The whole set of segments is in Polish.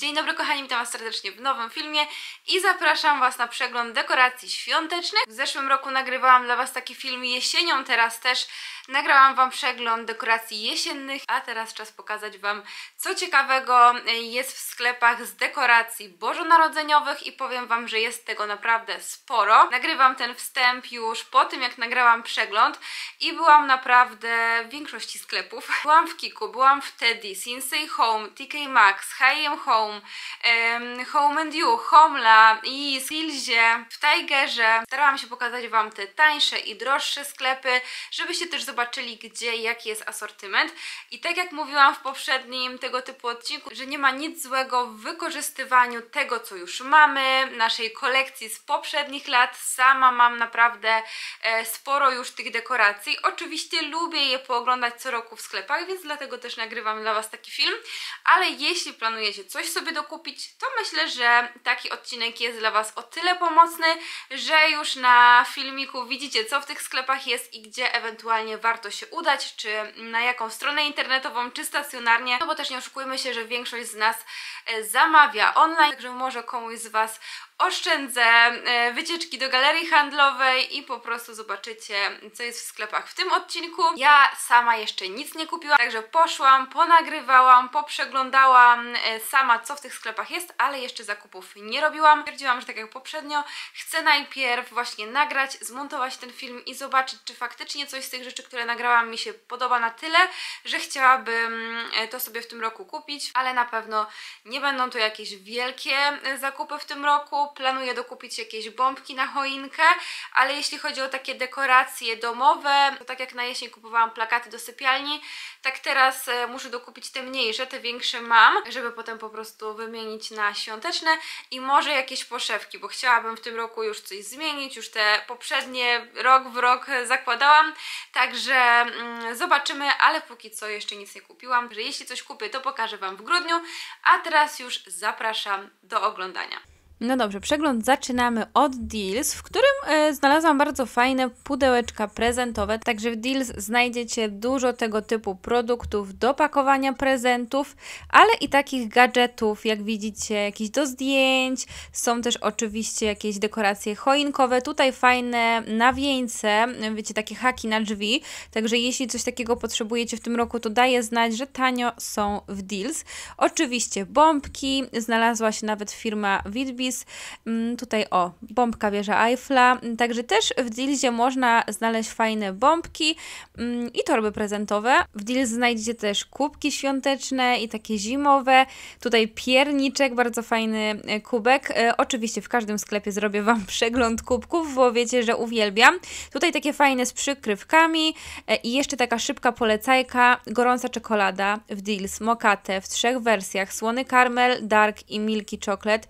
Dzień dobry kochani, witam was serdecznie w nowym filmie i zapraszam was na przegląd dekoracji świątecznych. W zeszłym roku nagrywałam dla was taki film jesienią, teraz też nagrałam wam przegląd dekoracji jesiennych, a teraz czas pokazać wam co ciekawego jest w sklepach z dekoracji bożonarodzeniowych i powiem wam, że jest tego naprawdę sporo. Nagrywam ten wstęp już po tym jak nagrałam przegląd i byłam naprawdę w większości sklepów. Byłam w Kiku, byłam w Teddy's, Insei Home, TK Maxx, H&M Home, Home, Home and You, Homla i Skillzie w Tigerze. Starałam się pokazać Wam te tańsze i droższe sklepy, żebyście też zobaczyli gdzie, jaki jest asortyment. I tak jak mówiłam w poprzednim tego typu odcinku, że nie ma nic złego w wykorzystywaniu tego, co już mamy, naszej kolekcji z poprzednich lat. Sama mam naprawdę e, sporo już tych dekoracji. Oczywiście lubię je pooglądać co roku w sklepach, więc dlatego też nagrywam dla Was taki film, ale jeśli planujecie coś sobie dokupić, to myślę, że taki odcinek jest dla Was o tyle pomocny, że już na filmiku widzicie, co w tych sklepach jest i gdzie ewentualnie warto się udać, czy na jaką stronę internetową, czy stacjonarnie, no bo też nie oszukujmy się, że większość z nas e, zamawia online, także może komuś z Was oszczędzę e, wycieczki do galerii handlowej i po prostu zobaczycie, co jest w sklepach w tym odcinku. Ja sama jeszcze nic nie kupiłam, także poszłam, ponagrywałam, poprzeglądałam e, sama, co w tych sklepach jest, ale jeszcze zakupów nie robiłam. Stwierdziłam, że tak jak poprzednio, chcę najpierw właśnie nagrać, zmontować ten film i zobaczyć, czy faktycznie coś z tych rzeczy, które nagrałam mi się podoba na tyle, że chciałabym e, to sobie w tym roku kupić, ale na pewno nie będą to jakieś wielkie zakupy w tym roku, planuję dokupić jakieś bombki na choinkę, ale jeśli chodzi o takie dekoracje domowe, to tak jak na jesień kupowałam plakaty do sypialni, tak teraz e, muszę dokupić te mniejsze, te większe mam, żeby potem po prostu wymienić na świąteczne i może jakieś poszewki, bo chciałabym w tym roku już coś zmienić, już te poprzednie rok w rok zakładałam, także mm, zobaczymy, ale póki co jeszcze nic nie kupiłam, że jeśli coś kupię, to pokażę Wam w grudniu, a teraz już zapraszam do oglądania. No dobrze, przegląd zaczynamy od Deals, w którym e, znalazłam bardzo fajne pudełeczka prezentowe. Także w Deals znajdziecie dużo tego typu produktów do pakowania prezentów, ale i takich gadżetów, jak widzicie, jakieś do zdjęć. Są też oczywiście jakieś dekoracje choinkowe. Tutaj fajne nawieńce, wiecie, takie haki na drzwi. Także jeśli coś takiego potrzebujecie w tym roku, to daję znać, że tanio są w Deals. Oczywiście bombki, znalazła się nawet firma Whitby Mm, tutaj o, bombka wieża Eiffla. Także też w Dealzie można znaleźć fajne bombki mm, i torby prezentowe. W Deals znajdziecie też kubki świąteczne i takie zimowe. Tutaj pierniczek, bardzo fajny e, kubek. E, oczywiście w każdym sklepie zrobię Wam przegląd kubków, bo wiecie, że uwielbiam. Tutaj takie fajne z przykrywkami e, i jeszcze taka szybka polecajka. Gorąca czekolada w Deals, mokate w trzech wersjach, słony karmel, dark i milki chocolate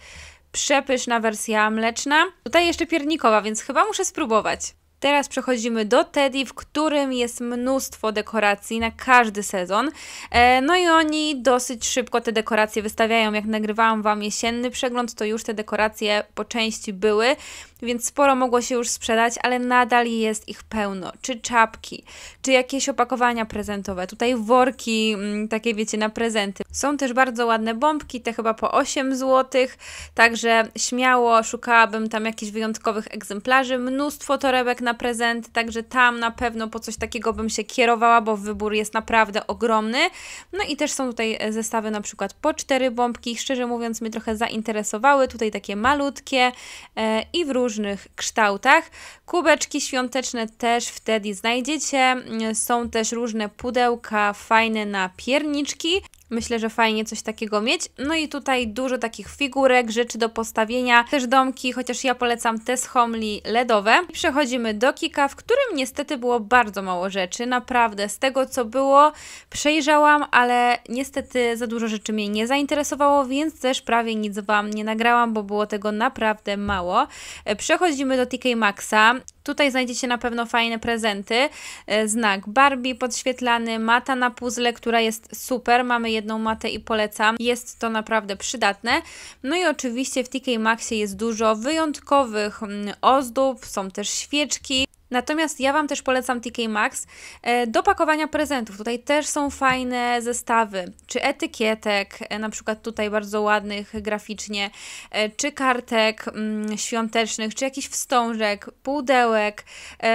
przepyszna wersja mleczna. Tutaj jeszcze piernikowa, więc chyba muszę spróbować. Teraz przechodzimy do Teddy, w którym jest mnóstwo dekoracji na każdy sezon. E, no i oni dosyć szybko te dekoracje wystawiają. Jak nagrywałam Wam jesienny przegląd, to już te dekoracje po części były więc sporo mogło się już sprzedać, ale nadal jest ich pełno. Czy czapki, czy jakieś opakowania prezentowe, tutaj worki, mm, takie wiecie, na prezenty. Są też bardzo ładne bombki, te chyba po 8 zł, także śmiało szukałabym tam jakichś wyjątkowych egzemplarzy, mnóstwo torebek na prezenty, także tam na pewno po coś takiego bym się kierowała, bo wybór jest naprawdę ogromny. No i też są tutaj e, zestawy na przykład po 4 bombki, szczerze mówiąc mnie trochę zainteresowały, tutaj takie malutkie e, i w różnych różnych kształtach. Kubeczki świąteczne też wtedy znajdziecie. Są też różne pudełka fajne na pierniczki. Myślę, że fajnie coś takiego mieć. No i tutaj dużo takich figurek, rzeczy do postawienia, też domki, chociaż ja polecam te z Homely LEDowe. I przechodzimy do Kika, w którym niestety było bardzo mało rzeczy. Naprawdę, z tego co było, przejrzałam, ale niestety za dużo rzeczy mnie nie zainteresowało, więc też prawie nic Wam nie nagrałam, bo było tego naprawdę mało. E, przechodzimy do TK Maxa. Tutaj znajdziecie na pewno fajne prezenty. E, znak Barbie podświetlany, mata na puzzle, która jest super. Mamy jedną matę i polecam. Jest to naprawdę przydatne. No i oczywiście w TK Maxie jest dużo wyjątkowych mm, ozdób, są też świeczki. Natomiast ja Wam też polecam TK Max e, do pakowania prezentów. Tutaj też są fajne zestawy, czy etykietek, e, na przykład tutaj bardzo ładnych graficznie, e, czy kartek mm, świątecznych, czy jakichś wstążek, pudełek.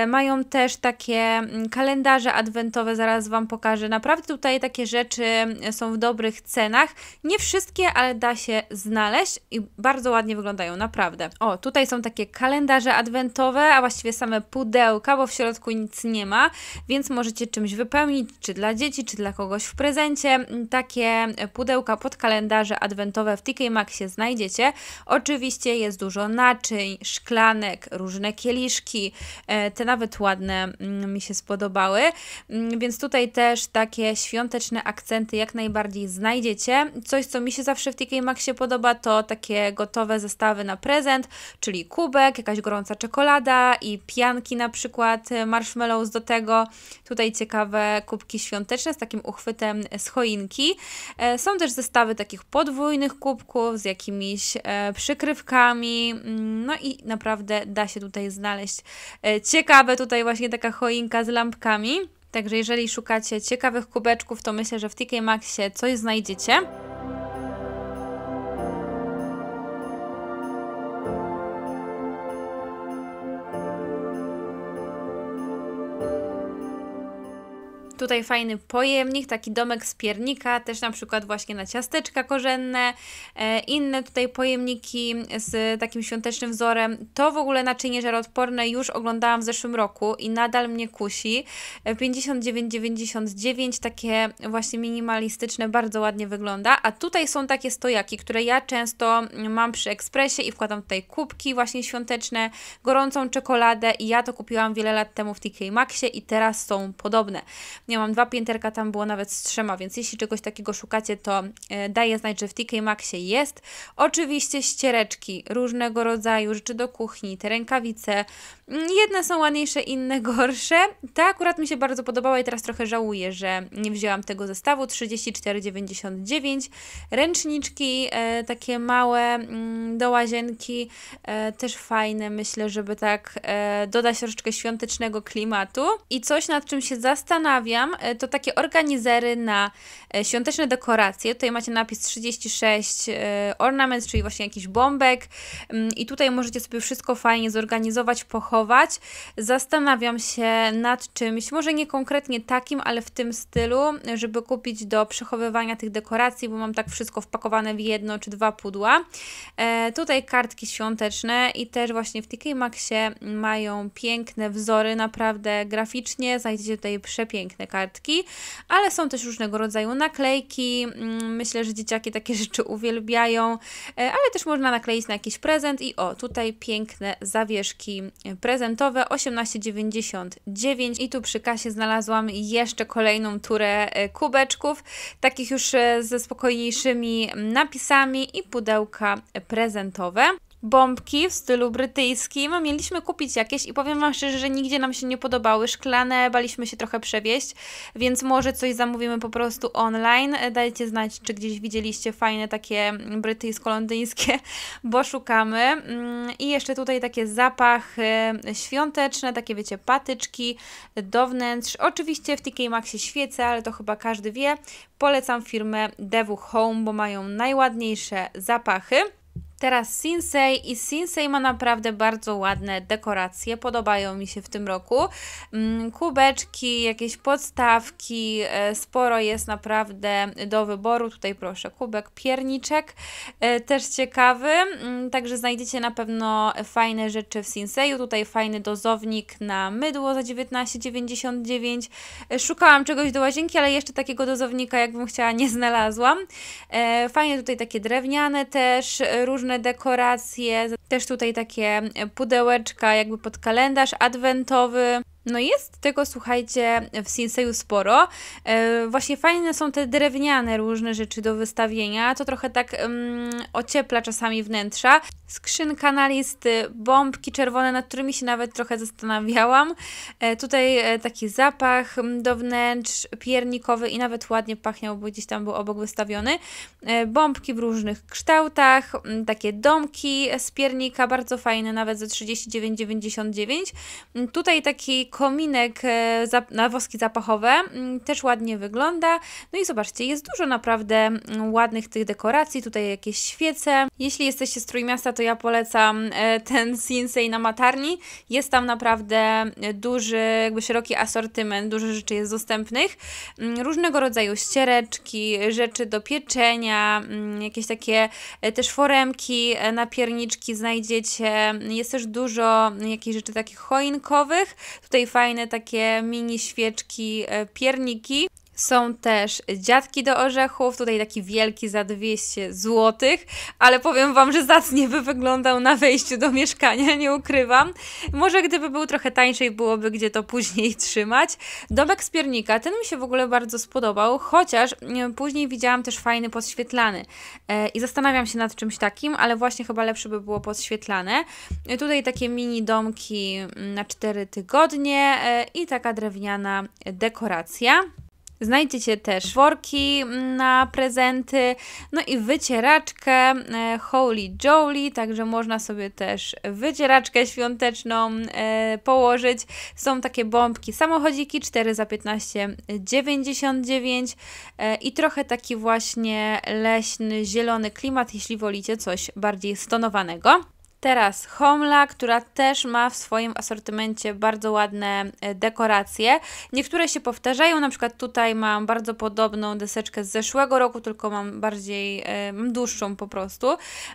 Mają też takie mm, kalendarze adwentowe, zaraz Wam pokażę. Naprawdę tutaj takie rzeczy są w dobrych cenach. Nie wszystkie, ale da się znaleźć i bardzo ładnie wyglądają, naprawdę. O, tutaj są takie kalendarze adwentowe, a właściwie same pudełka pudełka, bo w środku nic nie ma, więc możecie czymś wypełnić, czy dla dzieci, czy dla kogoś w prezencie. Takie pudełka pod kalendarze adwentowe w TK Maxie znajdziecie. Oczywiście jest dużo naczyń, szklanek, różne kieliszki, e, te nawet ładne mm, mi się spodobały, mm, więc tutaj też takie świąteczne akcenty jak najbardziej znajdziecie. Coś, co mi się zawsze w TK Maxie podoba, to takie gotowe zestawy na prezent, czyli kubek, jakaś gorąca czekolada i pianki na przykład e, marshmallows do tego. Tutaj ciekawe kubki świąteczne z takim uchwytem z choinki. E, są też zestawy takich podwójnych kubków z jakimiś e, przykrywkami. Mm, no i naprawdę da się tutaj znaleźć ciekawe tutaj właśnie taka choinka z lampkami. Także jeżeli szukacie ciekawych kubeczków, to myślę, że w TK Maxie coś znajdziecie. Tutaj fajny pojemnik, taki domek z piernika, też na przykład właśnie na ciasteczka korzenne, e, inne tutaj pojemniki z takim świątecznym wzorem. To w ogóle naczynie żaroodporne już oglądałam w zeszłym roku i nadal mnie kusi. 59,99 e, takie właśnie minimalistyczne, bardzo ładnie wygląda. A tutaj są takie stojaki, które ja często mam przy ekspresie i wkładam tutaj kubki właśnie świąteczne, gorącą czekoladę i ja to kupiłam wiele lat temu w TK Maxie i teraz są podobne mam dwa pięterka, tam było nawet z trzema, więc jeśli czegoś takiego szukacie, to e, daję znać, że w TK Maxie jest. Oczywiście ściereczki różnego rodzaju, rzeczy do kuchni, te rękawice, Jedne są ładniejsze, inne gorsze. Ta akurat mi się bardzo podobała i teraz trochę żałuję, że nie wzięłam tego zestawu. 34,99. Ręczniczki e, takie małe m, mm, do łazienki, e, też fajne. Myślę, żeby tak e, dodać troszeczkę świątecznego klimatu. I coś, nad czym się zastanawiam, e, to takie organizery na e, świąteczne dekoracje. Tutaj macie napis 36 e, ornament, czyli właśnie jakiś bombek. Mm, I tutaj możecie sobie wszystko fajnie zorganizować, pochować Zastanawiam się nad czymś, może nie konkretnie takim, ale w tym stylu, żeby kupić do przechowywania tych dekoracji, bo mam tak wszystko wpakowane w jedno czy dwa pudła. E, tutaj kartki świąteczne i też właśnie w TK Maxie mają piękne wzory, naprawdę graficznie, znajdziecie tutaj przepiękne kartki, ale są też różnego rodzaju naklejki, mm, myślę, że dzieciaki takie rzeczy uwielbiają, e, ale też można nakleić na jakiś prezent i o, tutaj piękne zawieszki prezentów prezentowe 18,99 i tu przy kasie znalazłam jeszcze kolejną turę e, kubeczków, takich już e, ze spokojniejszymi napisami i pudełka prezentowe bombki w stylu brytyjskim. Mieliśmy kupić jakieś i powiem Wam szczerze, że nigdzie nam się nie podobały. Szklane, baliśmy się trochę przewieźć, więc może coś zamówimy po prostu online. Dajcie znać, czy gdzieś widzieliście fajne takie brytyjsko-londyńskie, bo szukamy. Mm, I jeszcze tutaj takie zapachy świąteczne, takie wiecie, patyczki do wnętrz. Oczywiście w TK Maxie świece, ale to chyba każdy wie. Polecam firmę Devu Home, bo mają najładniejsze zapachy. Teraz Sinsei i Sinsei ma naprawdę bardzo ładne dekoracje, podobają mi się w tym roku. Mm, kubeczki, jakieś podstawki, e, sporo jest naprawdę do wyboru. Tutaj proszę, kubek pierniczek, e, też ciekawy. Mm, także znajdziecie na pewno fajne rzeczy w Sinseju. Tutaj fajny dozownik na mydło za 19,99. E, szukałam czegoś do łazienki, ale jeszcze takiego dozownika, jakbym chciała, nie znalazłam. Fajnie tutaj takie drewniane też, różne różne dekoracje, też tutaj takie pudełeczka jakby pod kalendarz adwentowy. No jest tego, słuchajcie, w Sinseju sporo. E, właśnie fajne są te drewniane różne rzeczy do wystawienia. To trochę tak ociepla czasami wnętrza. Skrzynka na listy, bombki czerwone, nad którymi się nawet trochę zastanawiałam. E, tutaj e, taki zapach do wnętrz, piernikowy i nawet ładnie pachniał, bo gdzieś tam był obok wystawiony. E, bombki w różnych kształtach, takie domki z piernika, bardzo fajne, nawet za 39,99. Tutaj taki kominek e, na woski zapachowe, mm, też ładnie wygląda. No i zobaczcie, jest dużo naprawdę mm, ładnych tych dekoracji, tutaj jakieś świece. Jeśli jesteście z Trójmiasta, to ja polecam e, ten Sinsei na Matarni. Jest tam naprawdę e, duży, jakby szeroki asortyment, dużo rzeczy jest dostępnych. Mm, różnego rodzaju ściereczki, rzeczy do pieczenia, jakieś takie też foremki, napierniczki znajdziecie. Jest też dużo jakichś rzeczy takich choinkowych. Tutaj i fajne takie mini świeczki, e, pierniki. Są też dziadki do orzechów, tutaj taki wielki za 200 zł, ale powiem Wam, że zacnie by wyglądał na wejściu do mieszkania, nie ukrywam. Może gdyby był trochę tańszy byłoby gdzie to później trzymać. Domek z piernika, ten mi się w ogóle bardzo spodobał, chociaż mm, później widziałam też fajny podświetlany e, i zastanawiam się nad czymś takim, ale właśnie chyba lepsze by było podświetlane. Tutaj takie mini domki mm, na 4 tygodnie e, i taka drewniana dekoracja. Znajdziecie też worki mm, na prezenty, no i wycieraczkę e, Holy Jolly, także można sobie też wycieraczkę świąteczną e, położyć. Są takie bombki, samochodziki 4 za 15,99 e, i trochę taki właśnie leśny, zielony klimat, jeśli wolicie coś bardziej stonowanego. Teraz Homla, która też ma w swoim asortymencie bardzo ładne e, dekoracje. Niektóre się powtarzają, na przykład tutaj mam bardzo podobną deseczkę z zeszłego roku, tylko mam bardziej, e, mam dłuższą po prostu,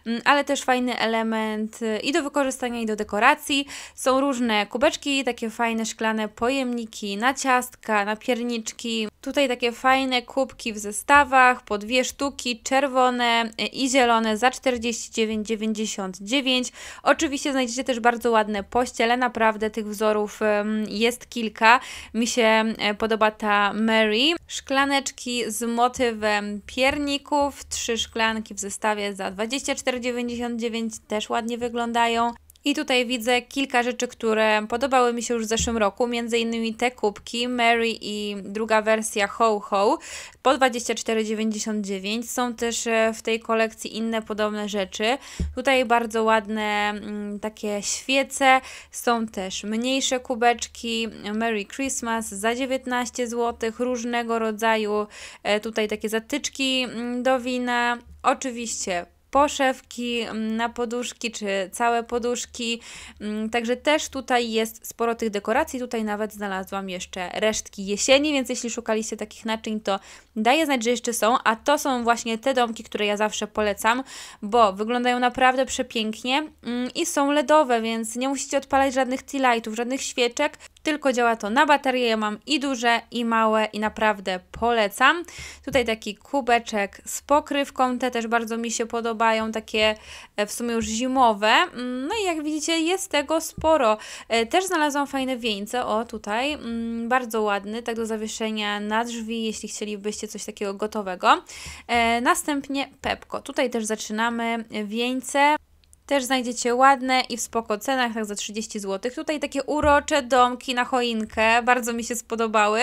mm, ale też fajny element e, i do wykorzystania, i do dekoracji. Są różne kubeczki, takie fajne szklane pojemniki na ciastka, na pierniczki. Tutaj takie fajne kubki w zestawach, po dwie sztuki, czerwone i zielone za 49,99 Oczywiście znajdziecie też bardzo ładne pościele, naprawdę tych wzorów jest kilka. Mi się e, podoba ta Mary. Szklaneczki z motywem pierników, trzy szklanki w zestawie za 24,99 też ładnie wyglądają. I tutaj widzę kilka rzeczy, które podobały mi się już w zeszłym roku, między innymi te kubki Mary i druga wersja Ho Ho po 24,99. Są też e, w tej kolekcji inne podobne rzeczy. Tutaj bardzo ładne mm, takie świece, są też mniejsze kubeczki Merry Christmas za 19 zł, różnego rodzaju e, tutaj takie zatyczki mm, do wina. Oczywiście poszewki mm, na poduszki, czy całe poduszki. Mm, także też tutaj jest sporo tych dekoracji. Tutaj nawet znalazłam jeszcze resztki jesieni, więc jeśli szukaliście takich naczyń, to daję znać, że jeszcze są. A to są właśnie te domki, które ja zawsze polecam, bo wyglądają naprawdę przepięknie mm, i są LEDowe, więc nie musicie odpalać żadnych tea lightów, żadnych świeczek tylko działa to na baterie. Ja mam i duże, i małe i naprawdę polecam. Tutaj taki kubeczek z pokrywką, te też bardzo mi się podobają, takie e, w sumie już zimowe. Mm, no i jak widzicie jest tego sporo. E, też znalazłam fajne wieńce, o tutaj, mm, bardzo ładny, tak do zawieszenia na drzwi, jeśli chcielibyście coś takiego gotowego. E, następnie pepko. Tutaj też zaczynamy wieńce. Też znajdziecie ładne i w spoko cenach, tak za 30 zł. Tutaj takie urocze domki na choinkę, bardzo mi się spodobały.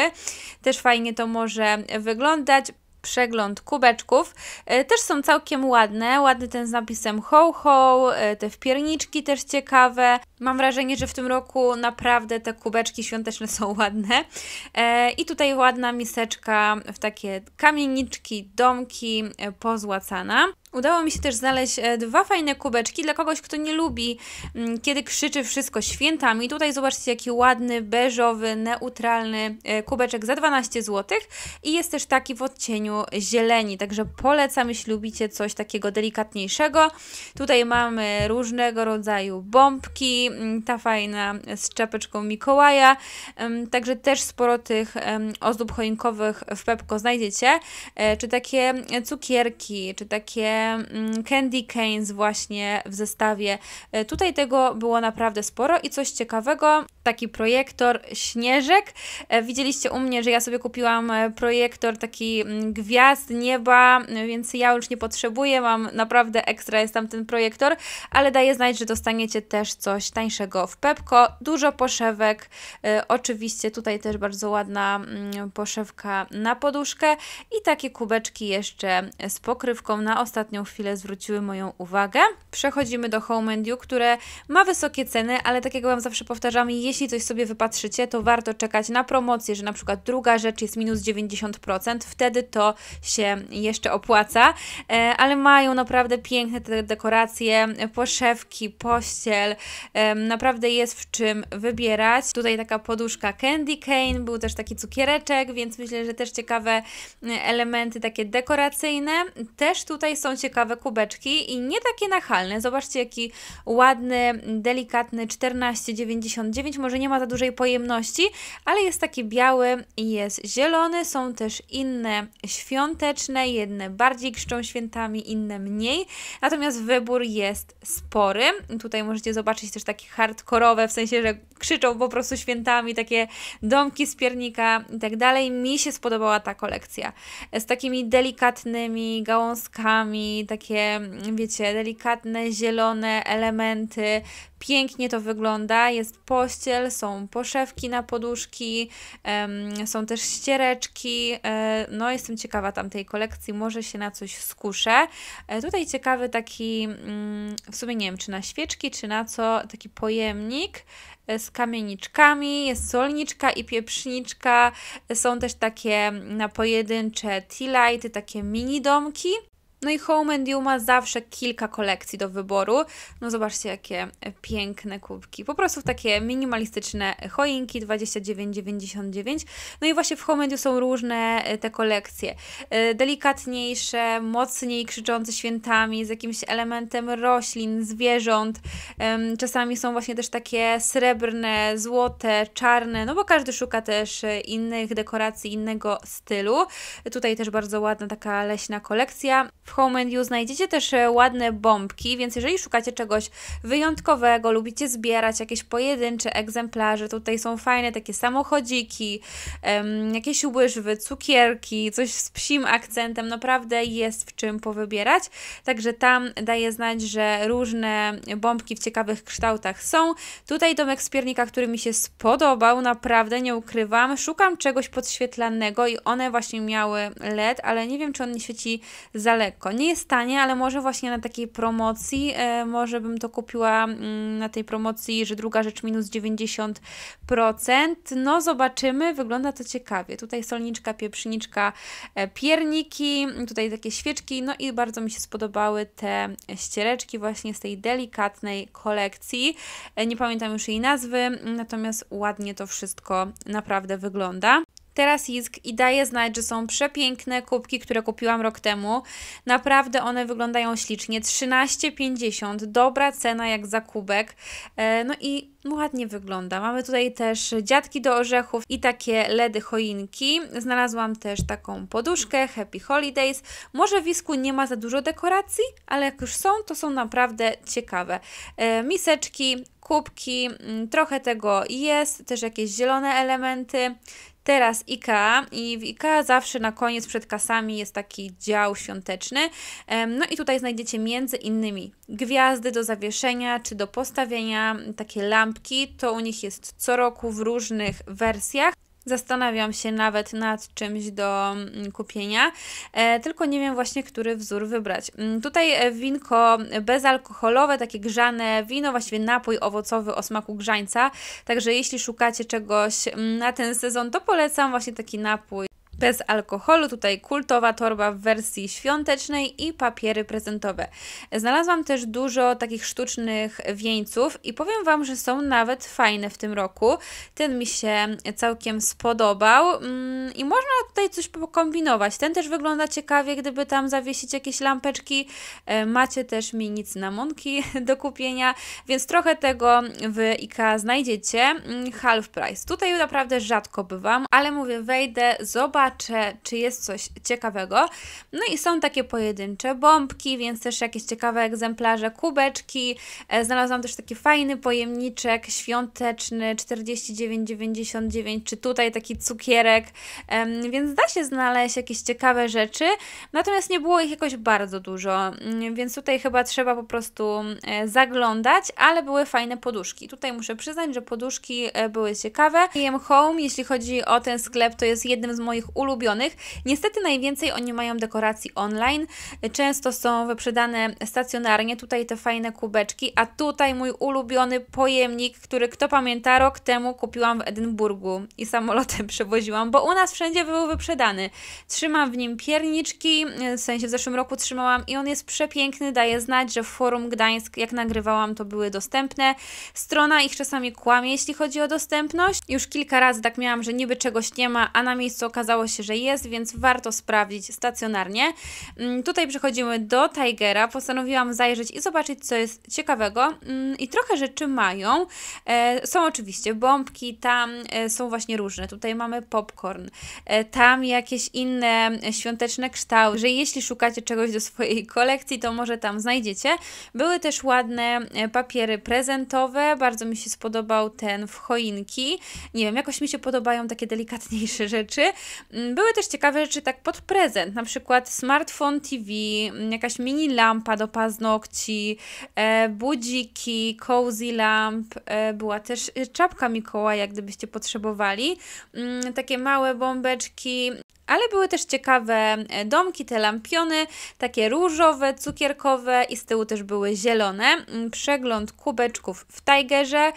Też fajnie to może wyglądać przegląd kubeczków. E, też są całkiem ładne, ładny ten z napisem ho ho, e, te wpierniczki też ciekawe. Mam wrażenie, że w tym roku naprawdę te kubeczki świąteczne są ładne. E, I tutaj ładna miseczka w takie kamieniczki, domki pozłacana. Udało mi się też znaleźć e, dwa fajne kubeczki dla kogoś, kto nie lubi, mm, kiedy krzyczy wszystko świętami. Tutaj zobaczcie, jaki ładny, beżowy, neutralny e, kubeczek za 12 zł. I jest też taki w odcieniu zieleni, także polecam, jeśli lubicie coś takiego delikatniejszego. Tutaj mamy różnego rodzaju bombki, mm, ta fajna z czapeczką Mikołaja, także też sporo tych ozdób choinkowych w Pepko znajdziecie, e, czy takie cukierki, czy takie Mm, Candy Canes właśnie w zestawie. E, tutaj tego było naprawdę sporo i coś ciekawego, taki projektor śnieżek. E, widzieliście u mnie, że ja sobie kupiłam e, projektor taki mm, gwiazd, nieba, więc ja już nie potrzebuję, mam naprawdę ekstra jest tam ten projektor, ale daję znać, że dostaniecie też coś tańszego w Pepko. Dużo poszewek, oczywiście tutaj też bardzo ładna mm, poszewka na poduszkę i takie kubeczki jeszcze z pokrywką na ostatni ostatnią chwilę zwróciły moją uwagę. Przechodzimy do Home and You, które ma wysokie ceny, ale tak jak Wam zawsze powtarzam, jeśli coś sobie wypatrzycie, to warto czekać na promocję, że na przykład druga rzecz jest minus 90%, wtedy to się jeszcze opłaca, e, ale mają naprawdę piękne te dekoracje, poszewki, pościel, e, naprawdę jest w czym wybierać. Tutaj taka poduszka Candy Cane, był też taki cukiereczek, więc myślę, że też ciekawe e, elementy takie dekoracyjne. Też tutaj są ciekawe kubeczki i nie takie nachalne. Zobaczcie, jaki ładny, delikatny 14,99. Może nie ma za dużej pojemności, ale jest taki biały i jest zielony. Są też inne świąteczne, jedne bardziej krzczą świętami, inne mniej. Natomiast wybór jest spory. Tutaj możecie zobaczyć też takie hardkorowe, w sensie, że krzyczą po prostu świętami, takie domki z piernika i tak dalej. Mi się spodobała ta kolekcja. Z takimi delikatnymi gałązkami, takie, wiecie, delikatne, zielone elementy, Pięknie to wygląda, jest pościel, są poszewki na poduszki, są też ściereczki. E, no, jestem ciekawa tamtej kolekcji, może się na coś skuszę. E, tutaj ciekawy taki, mm, w sumie nie wiem, czy na świeczki, czy na co, taki pojemnik e, z kamieniczkami, jest solniczka i pieprzniczka. Są też takie mm, na pojedyncze tea lighty, takie mini domki. No i Home and You ma zawsze kilka kolekcji do wyboru. No zobaczcie, jakie piękne kubki. Po prostu takie minimalistyczne choinki, 29,99. No i właśnie w Home and You są różne e, te kolekcje. E, delikatniejsze, mocniej krzyczące świętami, z jakimś elementem roślin, zwierząt. Czasami są właśnie też takie srebrne, złote, czarne, no bo każdy szuka też e, innych dekoracji, innego stylu. Tutaj też bardzo ładna taka leśna kolekcja. W Home and You znajdziecie też e, ładne bombki, więc jeżeli szukacie czegoś wyjątkowego, lubicie zbierać jakieś pojedyncze egzemplarze, tutaj są fajne takie samochodziki, jakieś łyżwy, cukierki, coś z psim akcentem, naprawdę jest w czym powybierać. Także tam daje znać, że różne bombki w ciekawych kształtach są. Tutaj domek z piernika, który mi się spodobał, naprawdę nie ukrywam. Szukam czegoś podświetlanego i one właśnie miały LED, ale nie wiem, czy on nie świeci za lekko nie jest tanie, ale może właśnie na takiej promocji, e, może bym to kupiła mm, na tej promocji, że druga rzecz minus 90%. No zobaczymy, wygląda to ciekawie. Tutaj solniczka, pieprzniczka, e, pierniki, tutaj takie świeczki, no i bardzo mi się spodobały te ściereczki właśnie z tej delikatnej kolekcji. E, nie pamiętam już jej nazwy, natomiast ładnie to wszystko naprawdę wygląda teraz Jisk i daje znać, że są przepiękne kubki, które kupiłam rok temu. Naprawdę one wyglądają ślicznie. 13,50, dobra cena jak za kubek. E, no i ładnie wygląda. Mamy tutaj też dziadki do orzechów i takie ledy choinki. Znalazłam też taką poduszkę Happy Holidays. Może w Isku nie ma za dużo dekoracji, ale jak już są, to są naprawdę ciekawe. E, miseczki, kubki, mm, trochę tego jest, też jakieś zielone elementy, teraz IKEA i w IKEA zawsze na koniec przed kasami jest taki dział świąteczny. No i tutaj znajdziecie między innymi gwiazdy do zawieszenia czy do postawienia, takie lampki, to u nich jest co roku w różnych wersjach. Zastanawiam się nawet nad czymś do mm, kupienia, e, tylko nie wiem właśnie, który wzór wybrać. Mm, tutaj e, winko bezalkoholowe, takie grzane wino, właściwie napój owocowy o smaku grzańca. Także jeśli szukacie czegoś mm, na ten sezon, to polecam właśnie taki napój bez alkoholu, tutaj kultowa torba w wersji świątecznej i papiery prezentowe. Znalazłam też dużo takich sztucznych wieńców i powiem Wam, że są nawet fajne w tym roku. Ten mi się całkiem spodobał mm, i można tutaj coś pokombinować. Ten też wygląda ciekawie, gdyby tam zawiesić jakieś lampeczki. E, macie też mi nic na mąki do kupienia, więc trochę tego w IKEA znajdziecie. Mm, half price. Tutaj naprawdę rzadko bywam, ale mówię, wejdę, zobaczę zobaczę, czy jest coś ciekawego. No i są takie pojedyncze bombki, więc też jakieś ciekawe egzemplarze, kubeczki. E, znalazłam też taki fajny pojemniczek świąteczny 49,99, czy tutaj taki cukierek, więc da się znaleźć jakieś ciekawe rzeczy, natomiast nie było ich jakoś bardzo dużo, mm, więc tutaj chyba trzeba po prostu e, zaglądać, ale były fajne poduszki. Tutaj muszę przyznać, że poduszki e, były ciekawe. Home, jeśli chodzi o ten sklep, to jest jednym z moich ulubionych. Niestety najwięcej oni mają dekoracji online, często są wyprzedane stacjonarnie, tutaj te fajne kubeczki, a tutaj mój ulubiony pojemnik, który kto pamięta rok temu kupiłam w Edynburgu i samolotem przewoziłam, bo u nas wszędzie był wyprzedany. Trzymam w nim pierniczki, w sensie w zeszłym roku trzymałam i on jest przepiękny, daje znać, że w Forum Gdańsk, jak nagrywałam, to były dostępne. Strona ich czasami kłamie, jeśli chodzi o dostępność. Już kilka razy tak miałam, że niby czegoś nie ma, a na miejscu okazało okazało się, że jest, więc warto sprawdzić stacjonarnie. Mm, tutaj przechodzimy do Tigera. Postanowiłam zajrzeć i zobaczyć, co jest ciekawego. Mm, I trochę rzeczy mają. E, są oczywiście bombki, tam e, są właśnie różne. Tutaj mamy popcorn, e, tam jakieś inne świąteczne kształty, że jeśli szukacie czegoś do swojej kolekcji, to może tam znajdziecie. Były też ładne papiery prezentowe, bardzo mi się spodobał ten w choinki. Nie wiem, jakoś mi się podobają takie delikatniejsze rzeczy. Mm, były też ciekawe rzeczy tak pod prezent, na przykład smartfon TV, mm, jakaś mini lampa do paznokci, e, budziki, cozy lamp, e, była też y, czapka Mikołaja, gdybyście potrzebowali, mm, takie małe bombeczki, ale były też ciekawe e, domki, te lampiony, takie różowe, cukierkowe i z tyłu też były zielone. Przegląd kubeczków w Tigerze,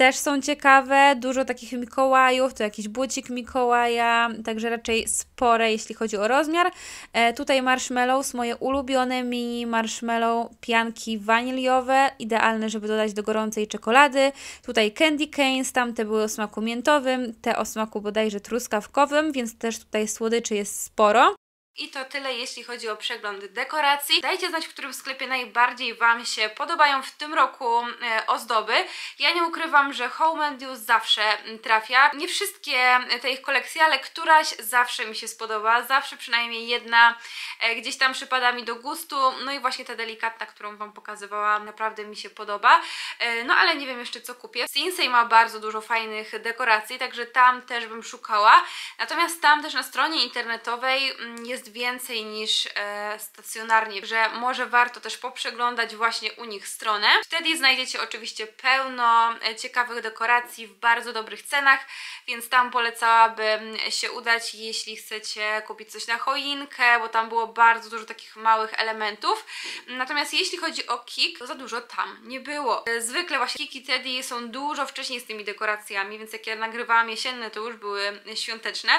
też są ciekawe, dużo takich Mikołajów, to jakiś bucik Mikołaja, także raczej spore, jeśli chodzi o rozmiar. E, tutaj marshmallows, moje ulubione mini marshmallow, pianki waniliowe, idealne, żeby dodać do gorącej czekolady. Tutaj candy canes, tamte były o smaku miętowym, te o smaku bodajże truskawkowym, więc też tutaj słodyczy jest sporo. I to tyle jeśli chodzi o przegląd dekoracji. Dajcie znać, w którym sklepie najbardziej Wam się podobają w tym roku e, ozdoby. Ja nie ukrywam, że Home and Use zawsze trafia. Nie wszystkie e, te ich kolekcje, ale któraś zawsze mi się spodoba. Zawsze przynajmniej jedna e, gdzieś tam przypada mi do gustu. No i właśnie ta delikatna, którą Wam pokazywałam, naprawdę mi się podoba. No ale nie wiem jeszcze co kupię. Sinsei ma bardzo dużo fajnych dekoracji, także tam też bym szukała. Natomiast tam też na stronie internetowej mm, jest jest więcej niż e, stacjonarnie, że może warto też poprzeglądać właśnie u nich stronę. Wtedy znajdziecie oczywiście pełno e, ciekawych dekoracji w bardzo dobrych cenach, więc tam polecałabym się udać, jeśli chcecie kupić coś na choinkę, bo tam było bardzo dużo takich małych elementów. Natomiast jeśli chodzi o Kik, to za dużo tam nie było. E, zwykle właśnie kiki Teddy są dużo wcześniej z tymi dekoracjami, więc jak ja nagrywałam jesienne, to już były świąteczne,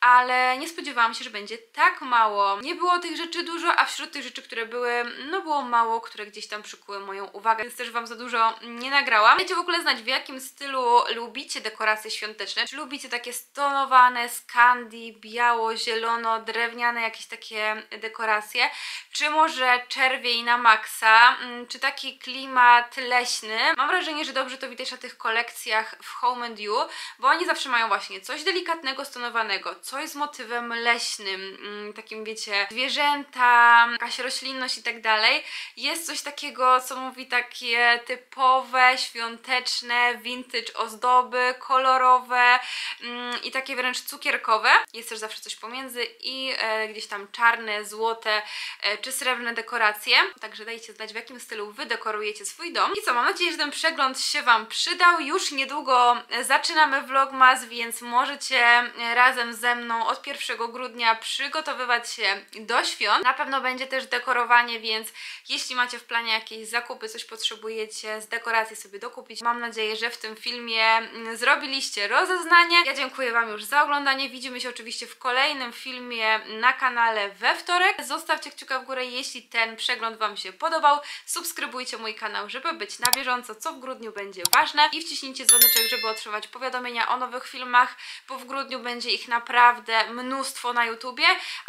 ale nie spodziewałam się, że będzie tak tak mało. Nie było tych rzeczy dużo, a wśród tych rzeczy, które były, no było mało, które gdzieś tam przykuły moją uwagę, więc też Wam za dużo nie nagrałam. Dajcie w ogóle znać, w jakim stylu lubicie dekoracje świąteczne. Czy lubicie takie stonowane, skandi, biało, zielono, drewniane jakieś takie dekoracje? Czy może czerwień na maksa? Mm, czy taki klimat leśny? Mam wrażenie, że dobrze to widać na tych kolekcjach w Home and You, bo oni zawsze mają właśnie coś delikatnego, stonowanego, coś z motywem leśnym, mm, takim, wiecie, zwierzęta, jakaś roślinność i tak dalej, jest coś takiego, co mówi takie typowe, świąteczne, vintage ozdoby, kolorowe mm, i takie wręcz cukierkowe. Jest też zawsze coś pomiędzy i e, gdzieś tam czarne, złote e, czy srebrne dekoracje. Także dajcie znać, w jakim stylu Wy dekorujecie swój dom. I co, mam nadzieję, że ten przegląd się Wam przydał. Już niedługo zaczynamy Vlogmas, więc możecie e, razem ze mną od 1 grudnia przygotowywać przygotowywać się do świąt. Na pewno będzie też dekorowanie, więc jeśli macie w planie jakieś zakupy, coś potrzebujecie z dekoracji sobie dokupić, mam nadzieję, że w tym filmie zrobiliście rozeznanie. Ja dziękuję Wam już za oglądanie, widzimy się oczywiście w kolejnym filmie na kanale we wtorek. Zostawcie kciuka w górę, jeśli ten przegląd Wam się podobał. Subskrybujcie mój kanał, żeby być na bieżąco, co w grudniu będzie ważne i wciśnijcie dzwoneczek, żeby otrzymać powiadomienia o nowych filmach, bo w grudniu będzie ich naprawdę mnóstwo na YouTubie,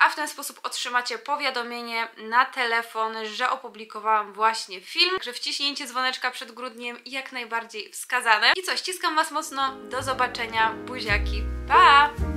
a w ten sposób otrzymacie powiadomienie na telefon, że opublikowałam właśnie film, że wciśnięcie dzwoneczka przed grudniem jak najbardziej wskazane. I co, ściskam Was mocno, do zobaczenia, buziaki, pa!